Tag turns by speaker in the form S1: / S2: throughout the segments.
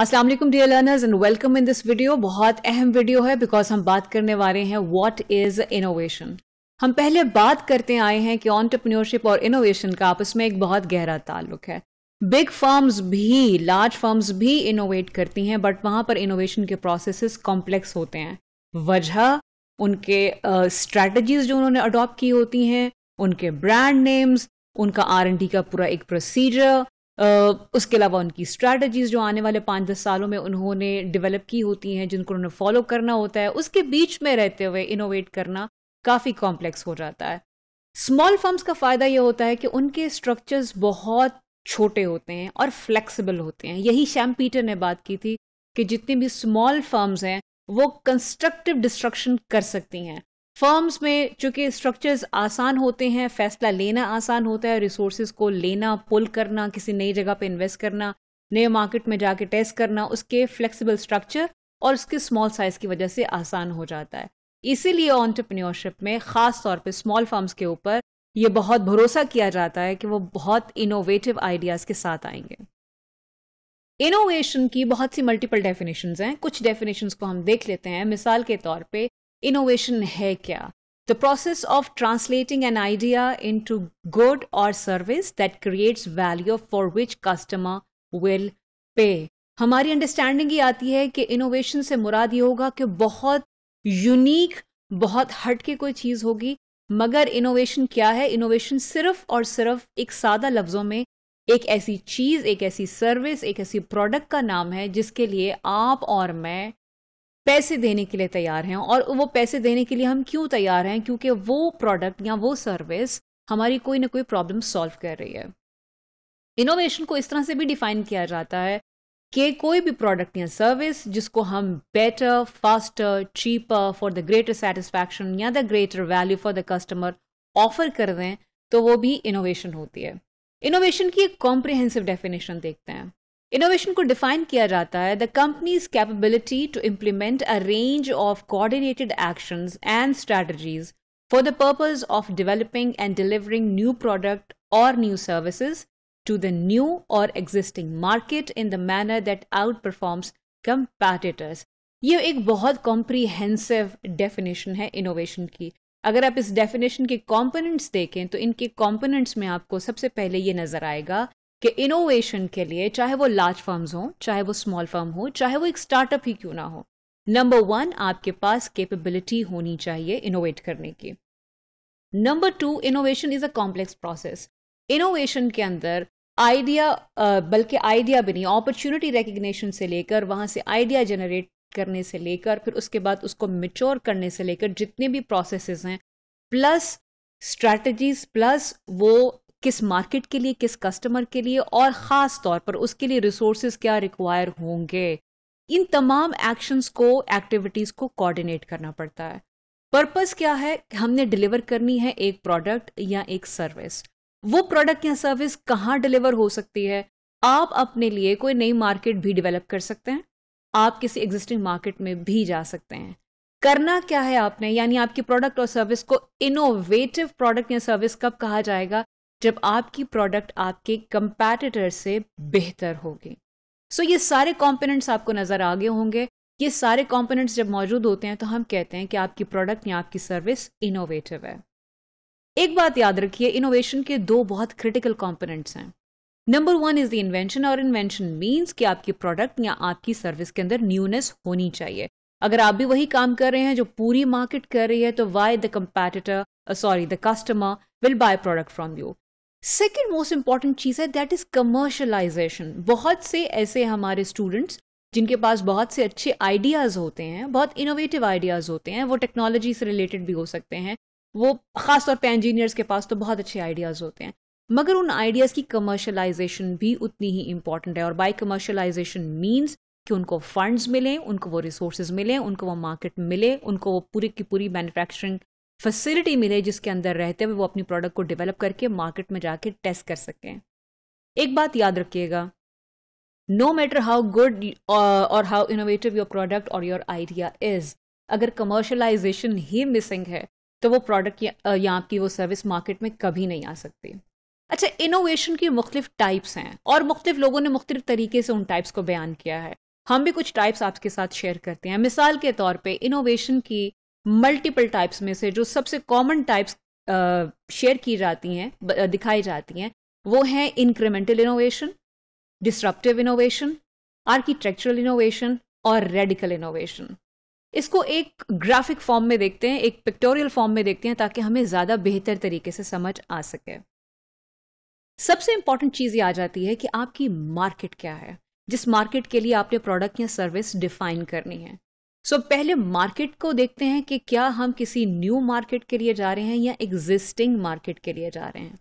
S1: Aslam dear learners and welcome in this video बहुत अहम video है बिकॉज हम बात करने वाले हैं वॉट इज इनोवेशन हम पहले बात करते आए हैं कि ऑन्टरप्रनोरशिप और इनोवेशन का आपस में एक बहुत गहरा ताल्लुक है बिग फर्म्स भी लार्ज फर्म्स भी इनोवेट करती हैं बट वहां पर इनोवेशन के प्रोसेस कॉम्प्लेक्स होते हैं वजह उनके स्ट्रेटजीज uh, जो उन्होंने अडॉप्ट की होती हैं उनके ब्रांड नेम्स उनका आर का पूरा एक प्रोसीजर उसके अलावा उनकी स्ट्रैटेजीज जो आने वाले पाँच दस सालों में उन्होंने डेवलप की होती हैं जिनको उन्हें फॉलो करना होता है उसके बीच में रहते हुए इनोवेट करना काफ़ी कॉम्प्लेक्स हो जाता है स्मॉल फर्म्स का फ़ायदा यह होता है कि उनके स्ट्रक्चर्स बहुत छोटे होते हैं और फ्लेक्सिबल होते हैं यही शैम पीटर ने बात की थी कि जितनी भी स्मॉल फर्म्स हैं वो कंस्ट्रक्टिव डिस्ट्रक्शन कर सकती हैं फर्म्स में चूंकि स्ट्रक्चर्स आसान होते हैं फैसला लेना आसान होता है रिसोर्सेज को लेना पुल करना किसी नई जगह पे इन्वेस्ट करना नए मार्केट में जाके टेस्ट करना उसके फ्लेक्सिबल स्ट्रक्चर और उसके स्मॉल साइज की वजह से आसान हो जाता है इसीलिए ऑन्टरप्रनियोरशिप में खास तौर पे स्मॉल फर्म्स के ऊपर ये बहुत भरोसा किया जाता है कि वो बहुत इनोवेटिव आइडियाज के साथ आएंगे इनोवेशन की बहुत सी मल्टीपल डेफिनेशंस हैं कुछ डेफिनेशंस को हम देख लेते हैं मिसाल के तौर पे इनोवेशन है क्या the process of translating an idea into good और service that creates value for which customer will pay हमारी अंडरस्टैंडिंग ये आती है कि इनोवेशन से मुराद ये होगा कि बहुत यूनिक बहुत हट के कोई चीज़ होगी मगर इनोवेशन क्या है इनोवेशन सिर्फ और सिर्फ एक सादा लफ्ज़ों में एक ऐसी चीज़ एक ऐसी सर्विस एक ऐसी प्रोडक्ट का नाम है जिसके लिए आप और मैं पैसे देने के लिए तैयार हैं और वो पैसे देने के लिए हम क्यों तैयार हैं क्योंकि वो प्रोडक्ट या वो सर्विस हमारी कोई ना कोई प्रॉब्लम सॉल्व कर रही है इनोवेशन को इस तरह से भी डिफाइन किया जाता है कि कोई भी प्रोडक्ट या सर्विस जिसको हम better faster cheaper for the greater satisfaction या the greater value for the customer offer कर दें तो वो भी इनोवेशन होती है इनोवेशन की एक कॉम्प्रिहेंसिव डेफिनेशन देखते हैं इनोवेशन को डिफाइन किया जाता है the company's capability to implement a range of coordinated actions and strategies for the purpose of developing and delivering new product और new services to the new और existing market in the manner that outperforms competitors ये एक बहुत comprehensive definition है innovation की अगर आप इस डेफिनेशन के कंपोनेंट्स देखें तो इनके कंपोनेंट्स में आपको सबसे पहले ये नज़र आएगा कि इनोवेशन के लिए चाहे वो लार्ज फर्म्स हों चाहे वो स्मॉल फर्म हो चाहे वो एक स्टार्टअप ही क्यों ना हो नंबर वन आपके पास कैपेबिलिटी होनी चाहिए इनोवेट करने की number two innovation is a complex process innovation के अंदर आइडिया बल्कि आइडिया भी नहीं अपॉर्चुनिटी रिकग्नेशन से लेकर वहां से आइडिया जनरेट करने से लेकर फिर उसके बाद उसको मेच्योर करने से लेकर जितने भी प्रोसेसेस हैं प्लस स्ट्रैटेजीज प्लस वो किस मार्केट के लिए किस कस्टमर के लिए और ख़ास तौर पर उसके लिए रिसोर्सेज क्या रिक्वायर होंगे इन तमाम एक्शंस को एक्टिविटीज़ को कोऑर्डिनेट करना पड़ता है पर्पस क्या है हमने डिलीवर करनी है एक प्रोडक्ट या एक सर्विस वो प्रोडक्ट या सर्विस कहाँ डिलीवर हो सकती है आप अपने लिए कोई नई मार्केट भी डेवलप कर सकते हैं आप किसी एग्जिस्टिंग मार्केट में भी जा सकते हैं करना क्या है आपने यानी आपकी प्रोडक्ट और सर्विस को इनोवेटिव प्रोडक्ट या सर्विस कब कहा जाएगा जब आपकी प्रोडक्ट आपके कंपेटिटर से बेहतर होगी सो so, ये सारे कंपोनेंट्स आपको नज़र आगे होंगे ये सारे कंपोनेंट्स जब मौजूद होते हैं तो हम कहते हैं कि आपकी प्रोडक्ट या आपकी सर्विस इनोवेटिव है एक बात याद रखिए इनोवेशन के दो बहुत क्रिटिकल कंपोनेंट्स हैं number one is the invention और इन्वेंशन मीन्स कि आपकी प्रोडक्ट या आपकी सर्विस के अंदर न्यूनेस होनी चाहिए अगर आप भी वही काम कर रहे हैं जो पूरी मार्केट कर रही है तो why the competitor sorry the customer will buy product from you second most important चीज़ है दैट इज़ कमर्शलाइजेशन बहुत से ऐसे हमारे स्टूडेंट्स जिनके पास बहुत से अच्छे आइडियाज़ होते हैं बहुत इनोवेटिव आइडियाज़ होते हैं वो टेक्नोलॉजी से रिलेटेड भी हो सकते हैं वो ख़ासतौर पर इंजीनियर्स के पास तो बहुत अच्छे आइडियाज़ होते हैं मगर उन आइडियाज़ की कमर्शलाइजेशन भी उतनी ही इम्पॉर्टेंट है और बाई कमर्शलाइजेशन मीन्स कि उनको फंड्स मिलें उनको वो रिसोर्स मिलें उनको वो मार्केट मिले उनको वो पूरी की पूरी मैन्युफैक्चरिंग फैसिलिटी मिले जिसके अंदर रहते हुए वो अपनी प्रोडक्ट को डेवलप करके मार्केट में जाके टेस्ट कर सकें एक बात याद रखिएगा नो मैटर हाउ गुड और हाउ इनोवेटिव योर प्रोडक्ट और योर आइडिया इज अगर कमर्शलाइजेशन ही मिसिंग है तो वो प्रोडक्ट uh, या, आपकी वो सर्विस मार्केट में कभी नहीं आ सकती अच्छा इनोवेशन की मुख्तफ टाइप्स हैं और मुख्तु लोगों ने मुख्तलिफ तरीके से उन टाइप्स को बयान किया है हम भी कुछ टाइप्स आपके साथ शेयर करते हैं मिसाल के तौर पे इनोवेशन की मल्टीपल टाइप्स में से जो सबसे कॉमन टाइप्स शेयर की जाती हैं दिखाई जाती हैं वो हैं incremental innovation disruptive innovation architectural innovation और रेडिकल इनोवेशन इसको एक ग्राफिक फॉर्म में देखते हैं एक पिक्टोरियल फॉर्म में देखते हैं ताकि हमें ज़्यादा बेहतर तरीके से समझ आ सके सबसे इंपॉर्टेंट चीज़ ये आ जाती है कि आपकी मार्केट क्या है जिस मार्केट के लिए आपने प्रोडक्ट या सर्विस डिफाइन करनी है सो so, पहले मार्केट को देखते हैं कि क्या हम किसी न्यू मार्केट के लिए जा रहे हैं या एग्जिस्टिंग मार्केट के लिए जा रहे हैं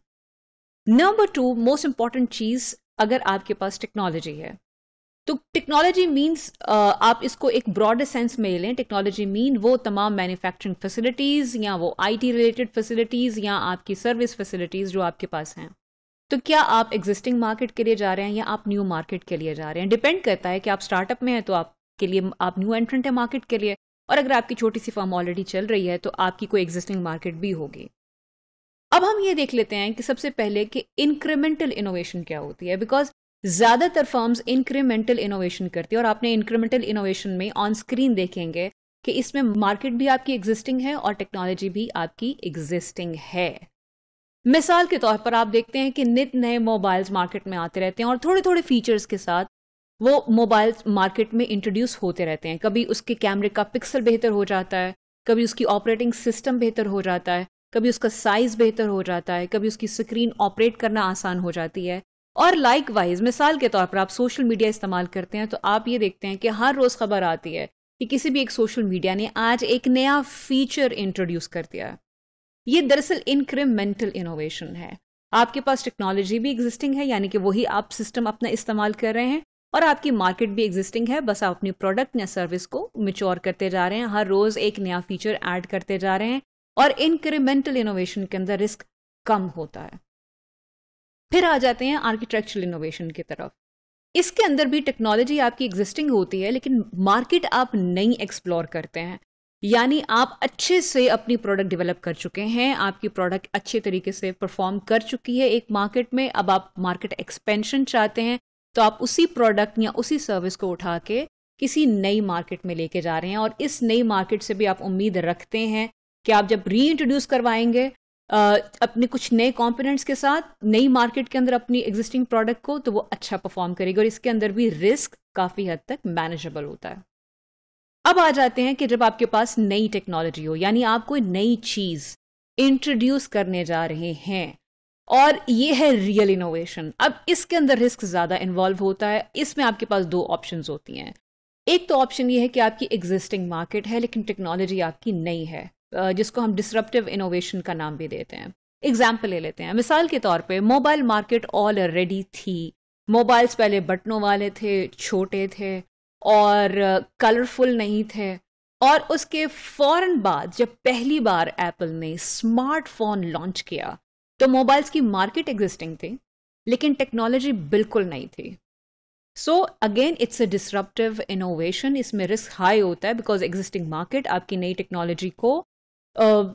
S1: नंबर टू मोस्ट इंपॉर्टेंट चीज अगर आपके पास टेक्नोलॉजी है तो टेक्नोलॉजी मीन्स uh, आप इसको एक ब्रॉडर सेंस में लें टेक्नोलॉजी मीन वो तमाम मैन्युफैक्चरिंग फैसिलिटीज या वो आईटी रिलेटेड फैसिलिटीज या आपकी सर्विस फैसिलिटीज जो आपके पास हैं तो क्या आप एग्जिस्टिंग मार्केट के लिए जा रहे हैं या आप न्यू मार्केट के लिए जा रहे हैं डिपेंड करता है कि आप स्टार्टअप में हैं तो आप के लिए आप न्यू एंट्रेंट है मार्केट के लिए और अगर आपकी छोटी सी फर्म ऑलरेडी चल रही है तो आपकी कोई एग्जिस्टिंग मार्केट भी होगी अब हम ये देख लेते हैं कि सबसे पहले कि इंक्रीमेंटल इनोवेशन क्या होती है बिकॉज ज्यादातर फर्म्स इंक्रीमेंटल इनोवेशन करती है और आपने इंक्रीमेंटल इनोवेशन में ऑन स्क्रीन देखेंगे कि इसमें मार्केट भी आपकी एग्जिस्टिंग है और टेक्नोलॉजी भी आपकी एग्जिस्टिंग है मिसाल के तौर पर आप देखते हैं कि नित नए मोबाइल्स मार्केट में आते रहते हैं और थोड़े थोड़े फीचर्स के साथ वो मोबाइल मार्केट में इंट्रोड्यूस होते रहते हैं कभी उसके कैमरे का पिक्सल बेहतर हो जाता है कभी उसकी ऑपरेटिंग सिस्टम बेहतर हो जाता है कभी उसका साइज बेहतर हो जाता है कभी उसकी स्क्रीन ऑपरेट करना आसान हो जाती है और लाइक वाइज मिसाल के तौर पर आप सोशल मीडिया इस्तेमाल करते हैं तो आप ये देखते हैं कि हर रोज़ खबर आती है कि किसी भी एक सोशल मीडिया ने आज एक नया फीचर इंट्रोड्यूस कर दिया ये दरअसल इंक्रीमेंटल इनोवेशन है आपके पास टेक्नोलॉजी भी एग्जिस्टिंग है यानी कि वही आप सिस्टम अपना इस्तेमाल कर रहे हैं और आपकी मार्केट भी एग्जिस्टिंग है बस आप अपने प्रोडक्ट या सर्विस को मिच्योर करते जा रहे हैं हर रोज एक नया फीचर ऐड करते जा रहे हैं और इंक्रीमेंटल इनोवेशन के अंदर रिस्क कम होता है फिर आ जाते हैं आर्किटेक्चुरल इनोवेशन की तरफ इसके अंदर भी टेक्नोलॉजी आपकी एग्जिस्टिंग होती है लेकिन मार्केट आप नई एक्सप्लोर करते हैं यानी आप अच्छे से अपनी प्रोडक्ट डेवलप कर चुके हैं आपकी प्रोडक्ट अच्छे तरीके से परफॉर्म कर चुकी है एक मार्केट में अब आप मार्केट एक्सपेंशन चाहते हैं तो आप उसी प्रोडक्ट या उसी सर्विस को उठा के किसी नई मार्केट में लेके जा रहे हैं और इस नई मार्केट से भी आप उम्मीद रखते हैं कि आप जब री इंट्रोड्यूस करवाएंगे अपने कुछ नए कॉम्पोनेंट्स के साथ नई मार्केट के अंदर अपनी एग्जिस्टिंग प्रोडक्ट को तो वो अच्छा परफॉर्म करेगी और इसके अंदर भी रिस्क काफ़ी हद तक मैनेजेबल होता है अब आ जाते हैं कि जब आपके पास नई टेक्नोलॉजी हो यानी आप कोई नई चीज़ इंट्रोड्यूस करने जा रहे हैं और ये है रियल इनोवेशन अब इसके अंदर रिस्क ज़्यादा इन्वॉल्व होता है इसमें आपके पास दो ऑप्शंस होती हैं एक तो ऑप्शन ये है कि आपकी एग्जिस्टिंग मार्केट है लेकिन टेक्नोलॉजी आपकी नई है जिसको हम डिसरप्टिव इनोवेशन का नाम भी देते हैं एग्जाम्पल ले लेते हैं मिसाल के तौर पे मोबाइल मार्केट ऑलरेडी थी मोबाइल्स पहले बटनों वाले थे छोटे थे और कलरफुल नहीं थे और उसके फौरन बाद जब पहली बार एप्पल ने स्मार्टफोन लॉन्च किया तो मोबाइल्स की मार्केट एग्जिस्टिंग थी लेकिन टेक्नोलॉजी बिल्कुल नहीं थी so again it's a disruptive innovation इसमें रिस्क हाई होता है बिकॉज एग्जिस्टिंग मार्केट आपकी नई टेक्नोलॉजी को uh,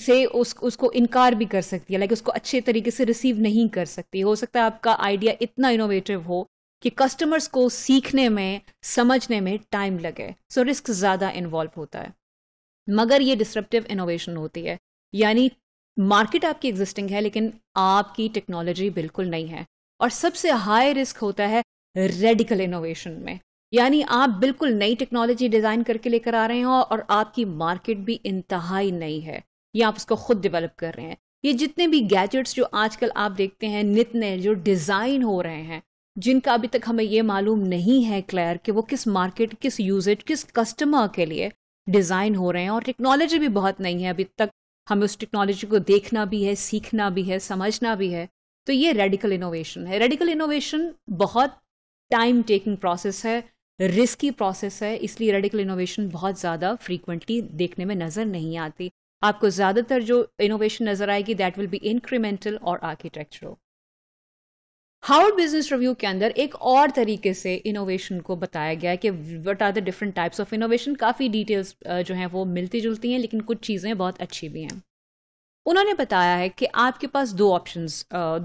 S1: से उस उसको इनकार भी कर सकती है लाइक उसको अच्छे तरीके से रिसीव नहीं कर सकती हो सकता है आपका आइडिया इतना इनोवेटिव हो कि कस्टमर्स को सीखने में समझने में टाइम लगे सो रिस्क ज़्यादा इन्वॉल्व होता है मगर ये डिस्ट्रप्टिव इनोवेशन होती है यानी मार्केट आपकी एग्जिस्टिंग है लेकिन आपकी टेक्नोलॉजी बिल्कुल नहीं है और सबसे हाई रिस्क होता है रेडिकल इनोवेशन में यानी आप बिल्कुल नई टेक्नोलॉजी डिज़ाइन करके लेकर आ रहे हो और आपकी मार्केट भी इंतहाई नई है या आप उसको खुद डेवलप कर रहे हैं ये जितने भी गैजेट्स जो आजकल आप देखते हैं नित नए जो डिज़ाइन हो रहे हैं जिनका अभी तक हमें ये मालूम नहीं है क्लियर कि वो किस मार्केट किस यूजेज किस कस्टमर के लिए डिज़ाइन हो रहे हैं और टेक्नोलॉजी भी बहुत नई है अभी तक हमें उस टेक्नोलॉजी को देखना भी है सीखना भी है समझना भी है तो ये रेडिकल इनोवेशन है रेडिकल इनोवेशन बहुत टाइम टेकिंग प्रोसेस है रिस्की प्रोसेस है इसलिए रेडिकल इनोवेशन बहुत ज़्यादा फ्रीक्वेंटली देखने में नज़र नहीं आती आपको ज़्यादातर जो इनोवेशन नज़र आएगी दैट विल बी इंक्रीमेंटल और आर्किटेक्चरल हार्वर्ड बिजनेस रिव्यू के अंदर एक और तरीके से इनोवेशन को बताया गया है कि what are the different types of innovation काफ़ी डिटेल्स जो हैं वो मिलती जुलती हैं लेकिन कुछ चीज़ें बहुत अच्छी भी हैं उन्होंने बताया है कि आपके पास दो ऑप्शन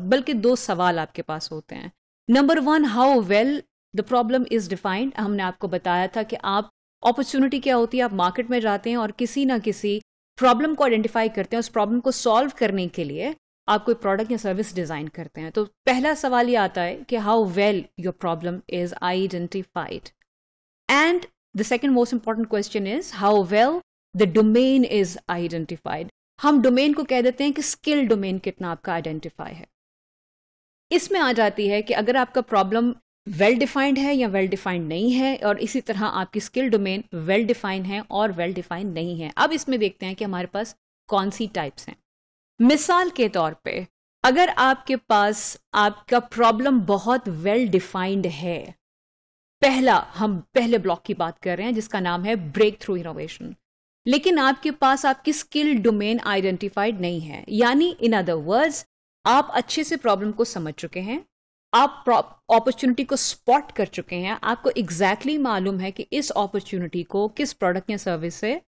S1: बल्कि दो सवाल आपके पास होते हैं number one how well the problem is defined हमने आपको बताया था कि आप अपॉर्चुनिटी क्या होती है आप मार्केट में जाते हैं और किसी ना किसी प्रॉब्लम को आइडेंटिफाई करते हैं उस प्रॉब्लम को सॉल्व करने के लिए आप कोई प्रोडक्ट या सर्विस डिज़ाइन करते हैं तो पहला सवाल ये आता है कि how well your problem is identified and the second most important question is how well the domain is identified हम डोमेन को कह देते हैं कि स्किल डोमेन कितना आपका आइडेंटिफाई है इसमें आ जाती है कि अगर आपका प्रॉब्लम वेल डिफाइंड है या वेल डिफाइंड नहीं है और इसी तरह आपकी स्किल डोमेन वेल डिफाइंड है और वेल well डिफाइंड नहीं है अब इसमें देखते हैं कि हमारे पास कौन सी टाइप्स हैं मिसाल के तौर पे अगर आपके पास आपका प्रॉब्लम बहुत वेल डिफाइंड है पहला हम पहले ब्लॉक की बात कर रहे हैं जिसका नाम है ब्रेक थ्रू इनोवेशन लेकिन आपके पास आपकी स्किल डोमेन आइडेंटिफाइड नहीं है यानी इन अदर वर्ड्स आप अच्छे से प्रॉब्लम को समझ चुके हैं आप अपॉर्चुनिटी को स्पॉट कर चुके हैं आपको एग्जैक्टली exactly मालूम है कि इस अपॉर्चुनिटी को किस प्रोडक्ट या सर्विस से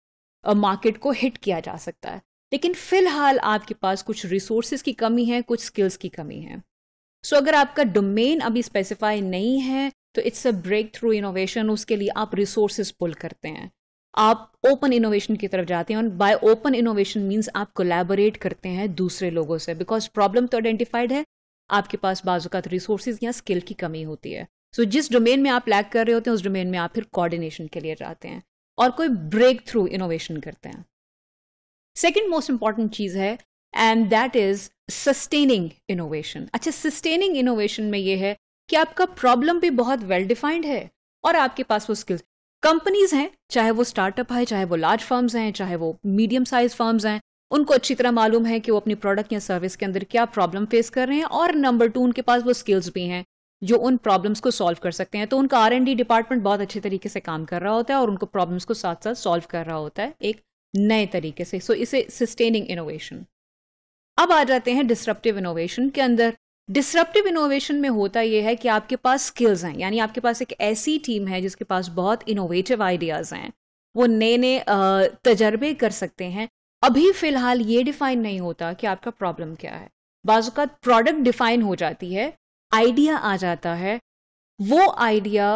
S1: मार्केट को हिट किया जा सकता है लेकिन फिलहाल आपके पास कुछ रिसोर्सेज की कमी है कुछ स्किल्स की कमी है सो so, अगर आपका डोमेन अभी स्पेसिफाई नहीं है तो it's a breakthrough innovation उसके लिए आप रिसोर्सेज पुल करते हैं आप ओपन इनोवेशन की तरफ जाते हैं और बाय ओपन इनोवेशन मीन्स आप कोलैबोरेट करते हैं दूसरे लोगों से बिकॉज प्रॉब्लम तो आइडेंटिफाइड है आपके पास बाजूकात रिसोर्सेज या स्किल की कमी होती है सो so, जिस डोमेन में आप लैक कर रहे होते हैं उस डोमेन में आप फिर कोऑर्डिनेशन के लिए जाते हैं और कोई ब्रेक थ्रू इनोवेशन करते हैं सेकेंड मोस्ट इंपॉर्टेंट चीज़ है and that is sustaining innovation अच्छा सस्टेनिंग इनोवेशन में यह है कि आपका प्रॉब्लम भी बहुत वेल well डिफाइंड है और आपके पास वो स्किल्स कंपनीज हैं चाहे वो स्टार्टअप है चाहे वो लार्ज फर्म्स हैं चाहे वो मीडियम साइज फर्म्स हैं उनको अच्छी तरह मालूम है कि वो अपनी प्रोडक्ट या सर्विस के अंदर क्या प्रॉब्लम फेस कर रहे हैं और नंबर टू उनके पास वो स्किल्स भी हैं जो उन प्रॉब्लम्स को सॉल्व कर सकते हैं तो उनका आर एंड डी डिपार्टमेंट बहुत अच्छे तरीके से काम कर रहा होता है और उनको प्रॉब्लम्स को साथ साथ सॉल्व कर रहा होता है एक नए तरीके से सो so इसे सस्टेनिंग इनोवेशन अब आ जाते हैं डिसरप्टिव इनोवेशन के अंदर डिसरप्टिव इनोवेशन में होता यह है कि आपके पास स्किल्स हैं यानी आपके पास एक ऐसी टीम है जिसके पास बहुत इनोवेटिव आइडियाज़ हैं वो नए नए तजर्बे कर सकते हैं अभी फिलहाल ये डिफाइन नहीं होता कि आपका प्रॉब्लम क्या है बाजूकात प्रोडक्ट डिफाइन हो जाती है आइडिया आ जाता है वो आइडिया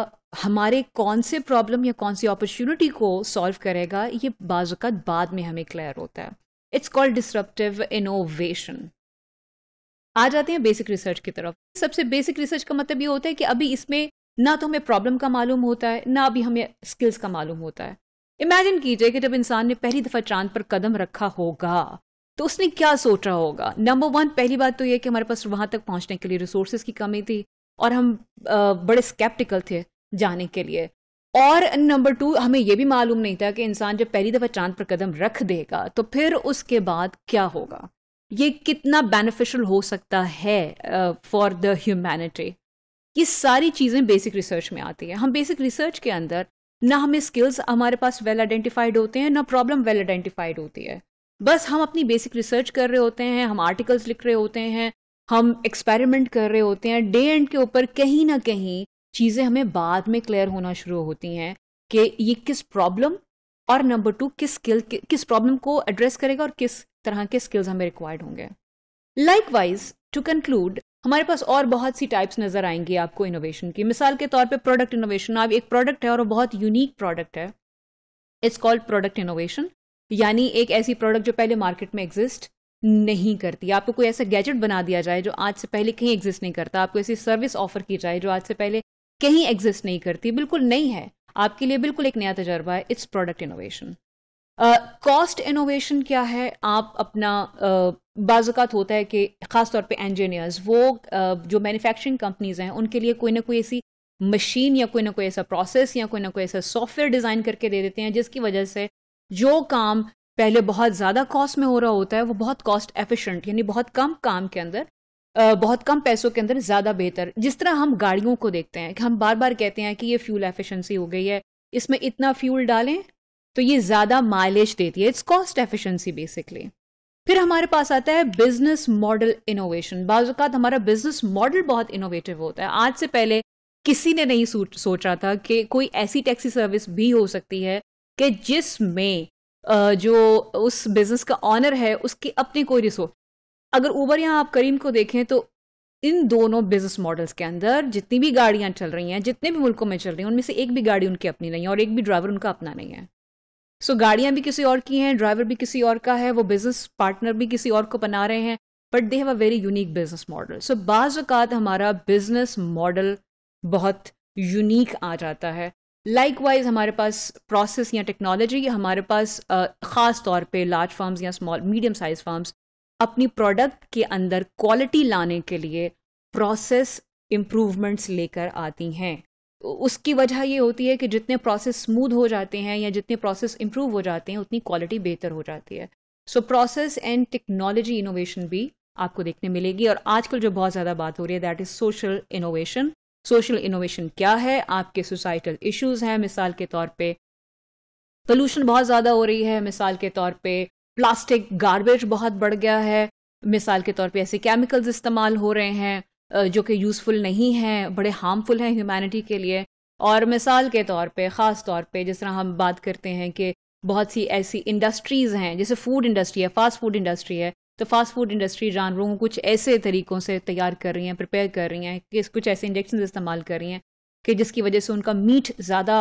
S1: हमारे कौन से प्रॉब्लम या कौन सी अपॉर्चुनिटी को सॉल्व करेगा ये बाज़त बाद में हमें क्लियर होता है इट्स कॉल्ड डिसरप्टिव इनोवेशन आ जाते हैं बेसिक रिसर्च की तरफ सबसे बेसिक रिसर्च का मतलब ये होता है कि अभी इसमें ना तो हमें प्रॉब्लम का मालूम होता है ना अभी हमें स्किल्स का मालूम होता है इमेजिन कीजिए कि जब इंसान ने पहली दफ़ा चांद पर कदम रखा होगा तो उसने क्या सोच रहा होगा नंबर वन पहली बात तो यह कि हमारे पास वहाँ तक पहुँचने के लिए रिसोर्सेज की कमी थी और हम आ, बड़े स्केप्टिकल थे जाने के लिए और नंबर टू हमें यह भी मालूम नहीं था कि इंसान जब पहली दफ़ा चांद पर कदम रख देगा तो फिर उसके बाद क्या होगा ये कितना बेनिफिशियल हो सकता है फॉर द ह्यूमैनिटी ये सारी चीज़ें बेसिक रिसर्च में आती है हम बेसिक रिसर्च के अंदर ना हमें स्किल्स हमारे पास वेल आइडेंटिफाइड होते हैं ना प्रॉब्लम वेल आइडेंटिफाइड होती है बस हम अपनी बेसिक रिसर्च कर रहे होते हैं हम आर्टिकल्स लिख रहे होते हैं हम एक्सपेरिमेंट कर रहे होते हैं डे एंड के ऊपर कहीं ना कहीं चीज़ें हमें बाद में क्लियर होना शुरू होती हैं कि ये किस प्रॉब्लम और नंबर टू किस स्किल किस प्रॉब्लम को एड्रेस करेगा और किस तरह के स्किल्स हमें रिक्वायर्ड होंगे लाइक वाइज टू कंक्लूड हमारे पास और बहुत सी टाइप्स नजर आएंगी आपको इनोवेशन की मिसाल के तौर पे प्रोडक्ट इनोवेशन अब एक प्रोडक्ट है और बहुत यूनिक प्रोडक्ट है इट्स कॉल्ड प्रोडक्ट इनोवेशन यानी एक ऐसी प्रोडक्ट जो पहले मार्केट में एग्जिस्ट नहीं करती आपको कोई ऐसा गैजेट बना दिया जाए जो आज से पहले कहीं एग्जिस्ट नहीं करता आपको ऐसी सर्विस ऑफर की जाए जो आज से पहले कहीं एग्जिस्ट नहीं करती बिल्कुल नहीं है आपके लिए बिल्कुल एक नया तजर्बा है it's product innovation cost innovation क्या है आप अपना uh, बाजुकात होता है कि ख़ास तौर पे इंजीनियर्स वो uh, जो मैन्युफैक्चरिंग कंपनीज हैं उनके लिए कोई ना कोई ऐसी मशीन या कोई ना कोई ऐसा प्रोसेस या कोई ना कोई ऐसा सॉफ्टवेयर डिज़ाइन करके दे देते हैं जिसकी वजह से जो काम पहले बहुत ज़्यादा कॉस्ट में हो रहा होता है वो बहुत कॉस्ट एफिशिएंट यानी बहुत कम काम के अंदर बहुत कम पैसों के अंदर ज़्यादा बेहतर जिस तरह हम गाड़ियों को देखते हैं कि हम बार बार कहते हैं कि ये फ्यूल एफिशिएंसी हो गई है इसमें इतना फ्यूल डालें तो ये ज़्यादा माइलेज देती है इट्स कॉस्ट एफिशिएंसी बेसिकली फिर हमारे पास आता है बिजनेस मॉडल इनोवेशन बाज़ात हमारा बिजनेस मॉडल बहुत इनोवेटिव होता है आज से पहले किसी ने नहीं सोचा था कि कोई ऐसी टैक्सी सर्विस भी हो सकती है कि जिसमें जो उस बिजनेस का ऑनर है उसकी अपनी कोई रिसोर्स अगर ऊबर या आप करीम को देखें तो इन दोनों बिजनेस मॉडल्स के अंदर जितनी भी गाड़ियां चल रही हैं जितने भी मुल्कों में चल रही हैं उनमें से एक भी गाड़ी उनकी अपनी नहीं है और एक भी ड्राइवर उनका अपना नहीं है सो so, गाड़ियां भी किसी और की हैं ड्राइवर भी किसी और का है वो बिजनेस पार्टनर भी किसी और को बना रहे हैं but they have a very unique business model so बाज़ात हमारा बिजनेस मॉडल बहुत यूनिक आ जाता है लाइक वाइज हमारे पास प्रोसेस या टेक्नोलॉजी हमारे पास ख़ास तौर पे लार्ज फार्म्स या स्मॉल मीडियम साइज फार्म्स अपनी प्रोडक्ट के अंदर क्वालिटी लाने के लिए प्रोसेस इम्प्रूवमेंट्स लेकर आती हैं उसकी वजह ये होती है कि जितने प्रोसेस स्मूथ हो जाते हैं या जितने प्रोसेस इम्प्रूव हो जाते हैं उतनी क्वालिटी बेहतर हो जाती है so process and technology innovation भी आपको देखने मिलेगी और आजकल जो बहुत ज़्यादा बात हो रही है that is social innovation social innovation क्या है आपके सोसाइटल इश्यूज हैं मिसाल के तौर पे पोल्यूशन बहुत ज़्यादा हो रही है मिसाल के तौर पे प्लास्टिक गार्बेज बहुत बढ़ गया है मिसाल के तौर पे ऐसे केमिकल्स इस्तेमाल हो रहे हैं जो कि यूज़फुल नहीं हैं बड़े हार्मफुल हैं ह्यूमैनिटी के लिए और मिसाल के तौर पे ख़ास तौर पे जिस तरह हम बात करते हैं कि बहुत सी ऐसी इंडस्ट्रीज़ हैं जैसे फ़ूड इंडस्ट्री है फास्ट फूड इंडस्ट्री है तो फास्ट फूड इंडस्ट्री जानवरों को कुछ ऐसे तरीक़ों से तैयार कर रही हैं प्रिपेयर कर रही हैं कि कुछ ऐसे इंजेक्शन इस्तेमाल कर रही हैं कि जिसकी वजह से उनका मीट ज़्यादा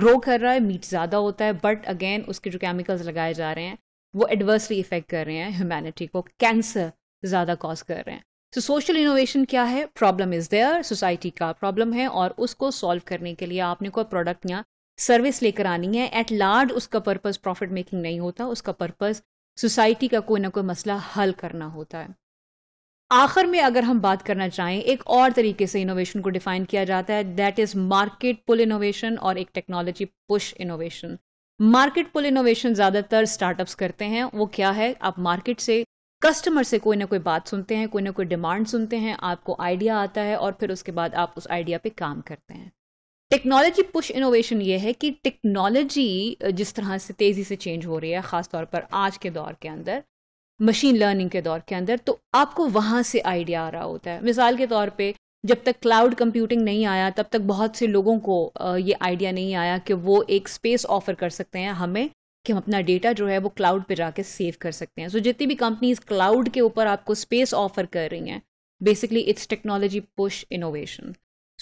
S1: ग्रो कर रहा है मीट ज़्यादा होता है बट अगेन उसके जो केमिकल्स लगाए जा रहे हैं वो एडवर्सली इफेक्ट कर रहे हैं ह्यूमैनिटी को कैंसर ज़्यादा कॉज कर रहे हैं सो सोशल इनोवेशन क्या है प्रॉब्लम इज़ देयर सोसाइटी का प्रॉब्लम है और उसको सॉल्व करने के लिए आपने कोई प्रोडक्ट या सर्विस लेकर आनी है एट लार्ज उसका पर्पज़ प्रॉफिट मेकिंग नहीं होता उसका पर्पज़ सोसाइटी का कोई ना कोई मसला हल करना होता है आखिर में अगर हम बात करना चाहें एक और तरीके से इनोवेशन को डिफाइन किया जाता है that is market pull innovation और एक technology push innovation market pull innovation ज़्यादातर स्टार्टअप्स करते हैं वो क्या है आप मार्केट से कस्टमर से कोई ना कोई बात सुनते हैं कोई ना कोई डिमांड सुनते हैं आपको आइडिया आता है और फिर उसके बाद आप उस आइडिया पे काम करते हैं टेक्नोलॉजी पुश इनोवेशन ये है कि टेक्नोलॉजी जिस तरह से तेज़ी से चेंज हो रही है ख़ासतौर पर आज के दौर के अंदर मशीन लर्निंग के दौर के अंदर तो आपको वहां से आइडिया आ रहा होता है मिसाल के तौर पे जब तक क्लाउड कंप्यूटिंग नहीं आया तब तक बहुत से लोगों को ये आइडिया नहीं आया कि वो एक स्पेस ऑफर कर सकते हैं हमें कि हम अपना डेटा जो है वो क्लाउड पे जाके सेव कर सकते हैं सो so, जितनी भी कंपनीज क्लाउड के ऊपर आपको स्पेस ऑफर कर रही हैं basically it's technology push innovation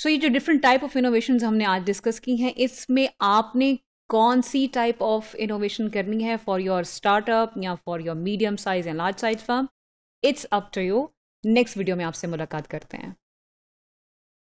S1: so ये जो डिफरेंट टाइप ऑफ इनोवेशन हमने आज डिस्कस की हैं इसमें आपने कौन सी टाइप ऑफ इनोवेशन करनी है फॉर योर स्टार्टअप या for your medium size and large size firm it's up to you next video में आपसे मुलाकात करते हैं